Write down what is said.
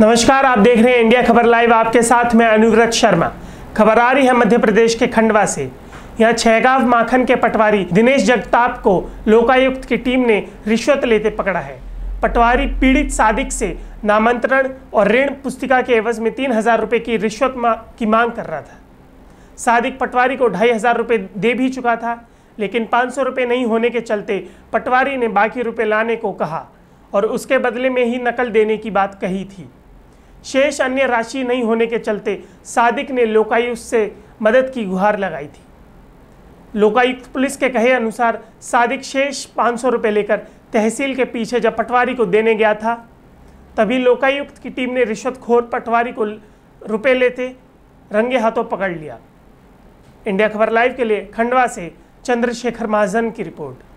नमस्कार आप देख रहे हैं इंडिया खबर लाइव आपके साथ मैं अनुव्रत शर्मा खबर आ रही है मध्य प्रदेश के खंडवा से यहाँ छहगांव माखन के पटवारी दिनेश जगताप को लोकायुक्त की टीम ने रिश्वत लेते पकड़ा है पटवारी पीड़ित सादिक से नामांतरण और ऋण पुस्तिका के एवज में तीन हज़ार रुपये की रिश्वत मा, की मांग कर रहा था सादिक पटवारी को ढाई हज़ार रुपये दे भी चुका था लेकिन पाँच सौ रुपये नहीं होने के चलते पटवारी ने बाकी रुपये लाने को कहा और उसके बदले में ही नकल देने की बात कही थी शेष अन्य राशि नहीं होने के चलते सादिक ने लोकायुक्त से मदद की गुहार लगाई थी लोकायुक्त पुलिस के कहे अनुसार सादिक शेष पाँच सौ रुपये लेकर तहसील के पीछे जब पटवारी को देने गया था तभी लोकायुक्त की टीम ने रिश्वतखोर पटवारी को रुपए लेते रंगे हाथों पकड़ लिया इंडिया खबर लाइव के लिए खंडवा से चंद्रशेखर महाजन की रिपोर्ट